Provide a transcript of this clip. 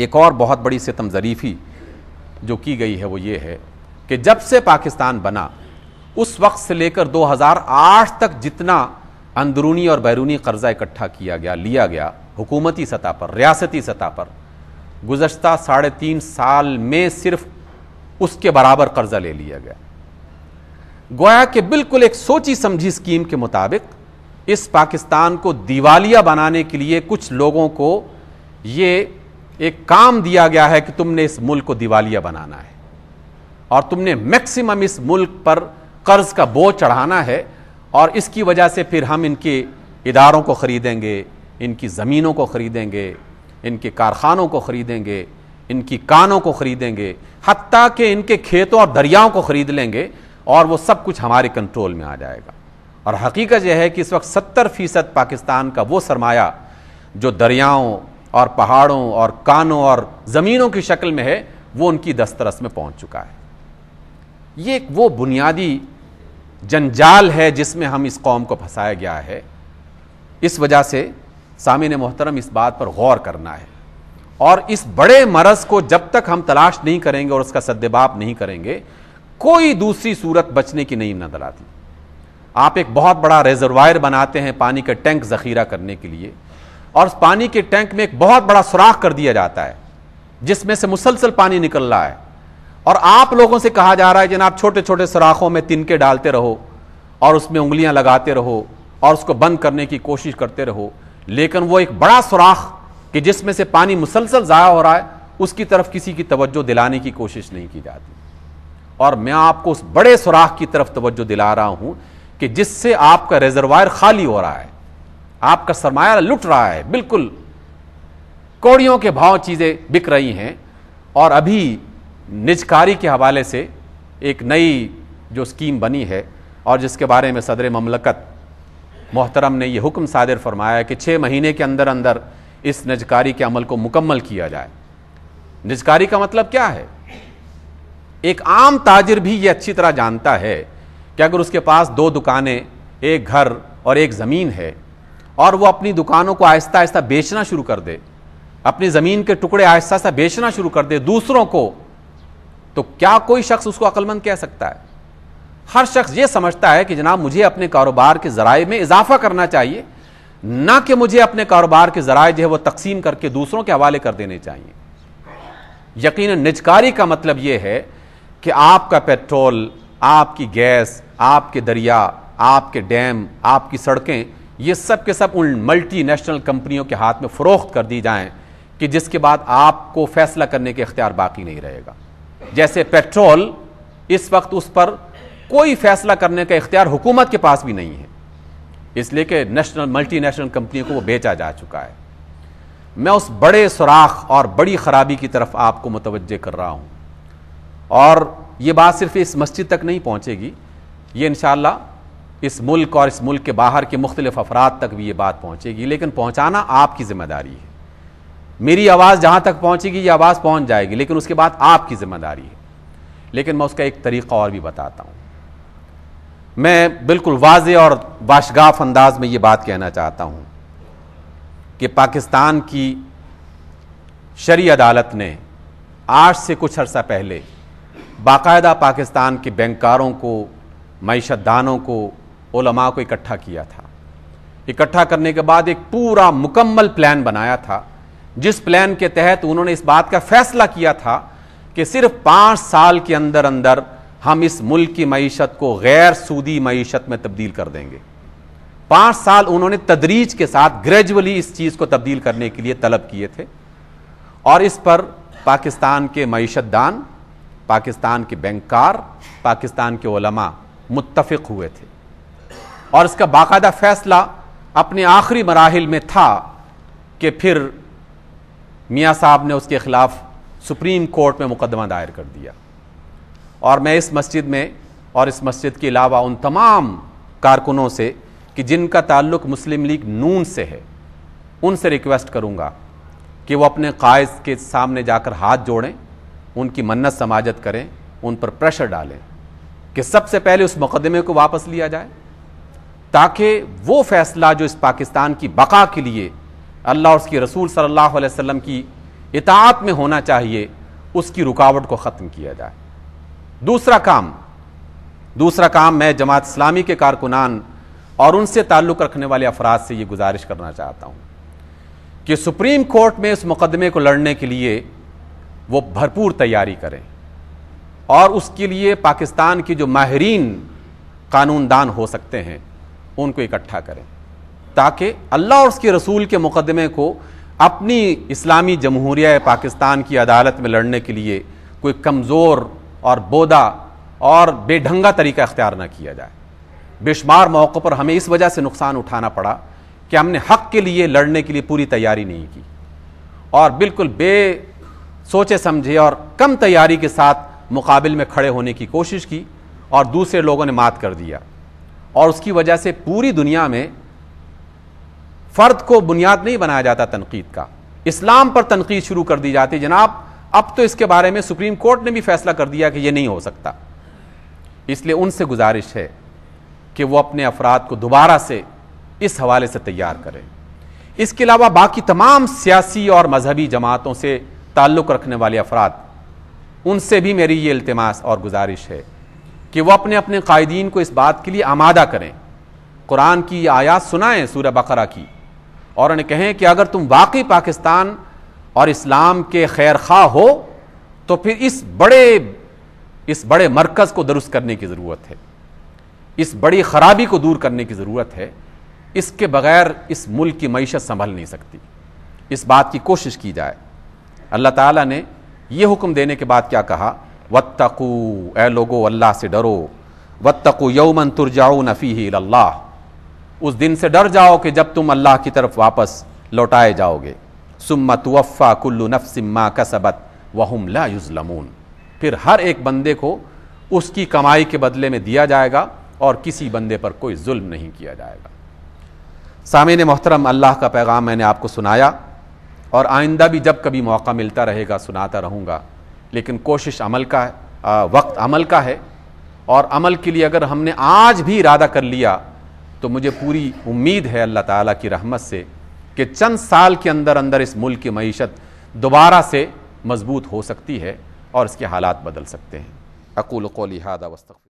एक और बहुत बड़ी सितम ज़रीफ़ी जो की गई है वो ये है कि जब से पाकिस्तान बना उस वक्त से लेकर 2008 तक जितना अंदरूनी और बैरूनी कर्जा इकट्ठा किया गया लिया गया हुकूमती सतह पर रियासती सतह पर गुजशत साढ़े तीन साल में सिर्फ उसके बराबर कर्जा ले लिया गया गोया के बिल्कुल एक सोची समझी स्कीम के मुताबिक इस पाकिस्तान को दिवालिया बनाने के लिए कुछ लोगों को ये एक काम दिया गया है कि तुमने इस मुल्क को दिवालिया बनाना है और तुमने मैक्सिमम इस मुल्क पर कर्ज का बोझ चढ़ाना है और इसकी वजह से फिर हम इनके इदारों को ख़रीदेंगे इनकी ज़मीनों को ख़रीदेंगे इनके कारखानों को ख़रीदेंगे इनकी कानों को ख़रीदेंगे हती कि इनके खेतों और दरियाओं को ख़रीद लेंगे और वो सब कुछ हमारे कंट्रोल में आ जाएगा और हकीकत यह है कि इस वक्त सत्तर फ़ीसद पाकिस्तान का वो सरमाया जो दरियाओं और पहाड़ों और कानों और ज़मीनों की शक्ल में है वो उनकी दस्तरस में पहुंच चुका है ये एक वो बुनियादी जंजाल है जिसमें हम इस कौम को फंसाया गया है इस वजह से सामिन मोहतरम इस बात पर गौर करना है और इस बड़े मरज को जब तक हम तलाश नहीं करेंगे और उसका सद्देबाप नहीं करेंगे कोई दूसरी सूरत बचने की नहीं नजर आती आप एक बहुत बड़ा रेजरवायर बनाते हैं पानी के टैंक जखीरा करने के लिए और पानी के टैंक में एक बहुत बड़ा सुराख कर दिया जाता है जिसमें से मुसलसल पानी निकल रहा है और आप लोगों से कहा जा रहा है जनाब छोटे छोटे सुराखों में तिनके डालते रहो और उसमें उंगलियां लगाते रहो और उसको बंद करने की कोशिश करते रहो लेकिन वो एक बड़ा सुराख कि जिसमें से पानी मुसलसल ज़ाया हो रहा है उसकी तरफ किसी की तवज्जो दिलाने की कोशिश नहीं की जाती और मैं आपको उस बड़े सुराख की तरफ तवज्जो दिला रहा हूं कि जिससे आपका रिजर्वायर खाली हो रहा है आपका सरमाया लुट रहा है बिल्कुल कौड़ियों के भाव चीज़ें बिक रही हैं और अभी निजकारी के हवाले से एक नई जो स्कीम बनी है और जिसके बारे में सदर ममलकत मोहतरम ने यह हुक्म सादिर फरमाया कि छः महीने के अंदर अंदर इस निजकारी के अमल को मुकम्मल किया जाए निजकारी का मतलब क्या है एक आम ताजिर भी ये अच्छी तरह जानता है कि अगर उसके पास दो दुकानें एक घर और एक ज़मीन है और वो अपनी दुकानों को आहिस्ता आहिस्ता बेचना शुरू कर दे अपनी ज़मीन के टुकड़े आहिस्ता आहिस्ता बेचना शुरू कर दे दूसरों को तो क्या कोई शख्स उसको अक्लमंद कह सकता है हर शख्स ये समझता है कि जनाब मुझे अपने कारोबार के ज़राए में इजाफा करना चाहिए ना कि मुझे अपने कारोबार के ज़राए जो है वह तकसीम करके दूसरों के हवाले कर देने चाहिए यकीन निजकारी का मतलब यह है कि आपका पेट्रोल आपकी गैस आपके दरिया आपके डैम आपकी सड़कें ये सब के सब उन मल्टीनेशनल कंपनियों के हाथ में फ़रोख्त कर दी जाएं कि जिसके बाद आपको फैसला करने के अख्तियार बाकी नहीं रहेगा जैसे पेट्रोल इस वक्त उस पर कोई फैसला करने का इख्तियार हुकूमत के पास भी नहीं है इसलिए कि नेशनल मल्टीनेशनल कंपनियों को वो बेचा जा चुका है मैं उस बड़े सुराख और बड़ी ख़राबी की तरफ आपको मुतवजह कर रहा हूँ और ये बात सिर्फ इस मस्जिद तक नहीं पहुँचेगी ये इन इस मुल्क और इस मुल्क के बाहर के मुख्तलिफ अफराद तक भी ये बात पहुँचेगी लेकिन पहुँचाना आपकी ज़िम्मेदारी है मेरी आवाज़ जहाँ तक पहुँचेगी ये आवाज़ पहुँच जाएगी लेकिन उसके बाद आपकी ज़िम्मेदारी है लेकिन मैं उसका एक तरीक़ा और भी बताता हूँ मैं बिल्कुल वाज और बाशगाफ अंदाज में ये बात कहना चाहता हूँ कि पाकिस्तान की शरी अदालत ने आज से कुछ अर्सा पहले बाकायदा पाकिस्तान के बैंकारों को मीशत दानों को ओलमा को इकट्ठा किया था इकट्ठा करने के बाद एक पूरा मुकम्मल प्लान बनाया था जिस प्लान के तहत उन्होंने इस बात का फैसला किया था कि सिर्फ पाँच साल के अंदर अंदर हम इस मुल्क की मीशत को गैर सूदी मीशत में तब्दील कर देंगे पाँच साल उन्होंने तदरीज के साथ ग्रेजुअली इस चीज़ को तब्दील करने के लिए तलब किए थे और इस पर पाकिस्तान के मीशतदान पाकिस्तान के बैंकार पाकिस्तान के ओलमा मुत्तफ़ हुए थे और इसका बाकायदा फैसला अपने आखिरी मराहल में था कि फिर मियाँ साहब ने उसके ख़िलाफ़ सुप्रीम कोर्ट में मुकदमा दायर कर दिया और मैं इस मस्जिद में और इस मस्जिद के अलावा उन तमाम कारकुनों से कि जिनका ताल्लुक मुस्लिम लीग नून से है उनसे रिक्वेस्ट करूँगा कि वो अपने कायज के सामने जाकर हाथ जोड़ें उनकी मन्नत समाजत करें उन पर प्रेशर डालें कि सबसे पहले उस मुकदमे को वापस लिया जाए ताकि वो फैसला जो इस पाकिस्तान की बका के लिए अल्लाह और उसकी रसूल सल्लल्लाहु अलैहि वसल्लम की इतात में होना चाहिए उसकी रुकावट को ख़त्म किया जाए दूसरा काम दूसरा काम मैं जमात इस्लामी के कारकुनान और उनसे ताल्लुक़ रखने वाले अफराद से ये गुजारिश करना चाहता हूँ कि सुप्रीम कोर्ट में इस मुकदमे को लड़ने के लिए वो भरपूर तैयारी करें और उसके लिए पाकिस्तान की जो माहरीन कानूनदान हो सकते हैं उनको इकट्ठा करें ताकि अल्लाह और उसके रसूल के मुकदमे को अपनी इस्लामी जमहूरिया पाकिस्तान की अदालत में लड़ने के लिए कोई कमज़ोर और बोदा और बेढंगा तरीका अख्तियार ना किया जाए बेशुमार मौक़ों पर हमें इस वजह से नुकसान उठाना पड़ा कि हमने हक के लिए लड़ने के लिए पूरी तैयारी नहीं की और बिल्कुल बे सोचे समझे और कम तैयारी के साथ मुकाबले में खड़े होने की कोशिश की और दूसरे लोगों ने मात कर दिया और उसकी वजह से पूरी दुनिया में फ़र्द को बुनियाद नहीं बनाया जाता तनकीद का इस्लाम पर तनकीद शुरू कर दी जाती जनाब अब तो इसके बारे में सुप्रीम कोर्ट ने भी फैसला कर दिया कि यह नहीं हो सकता इसलिए उनसे गुजारिश है कि वह अपने अफराद को दोबारा से इस हवाले से तैयार करें इसके अलावा बाकी तमाम सियासी और मजहबी जमातों से ताल्लुक़ रखने वाले अफराद उनसे भी मेरी ये अल्तमास और गुजारिश है कि वह अपने अपने कायदीन को इस बात के लिए आमादा करें कुरान की आयात सुनाएं सूर्य बकरा की और उन्हें कहें कि अगर तुम वाकई पाकिस्तान और इस्लाम के खैर खा हो तो फिर इस बड़े इस बड़े मरकज़ को दुरुस्त करने की ज़रूरत है इस बड़ी ख़राबी को दूर करने की ज़रूरत है इसके बगैर इस मुल्क की मीशत संभल नहीं सकती इस बात की कोशिश की जाए अल्लाह ताला ने यह हुक्म देने के बाद क्या कहा वत्तकू ए लोगो अल्लाह से डरो वत्तकू यौमन जाओ नफ़ी अल्लाह उस दिन से डर जाओ कि जब तुम अल्लाह की तरफ वापस लौटाए जाओगे सुम्मत वफ़ा कुल्लु नफसिम्मा कसबत वहुम ला युजलमून फिर हर एक बंदे को उसकी कमाई के बदले में दिया जाएगा और किसी बंदे पर कोई जुल्म नहीं किया जाएगा सामिन मोहतरम अल्लाह का पैगाम मैंने आपको सुनाया और आइंदा भी जब कभी मौका मिलता रहेगा सुनाता रहूँगा लेकिन कोशिश अमल का है आ, वक्त अमल का है और अमल के लिए अगर हमने आज भी इरादा कर लिया तो मुझे पूरी उम्मीद है अल्लाह ताला की रहमत से कि चंद साल के अंदर अंदर इस मुल्क की मीशत दोबारा से मजबूत हो सकती है और इसके हालात बदल सकते हैं अकूल को लिहादा वस्तक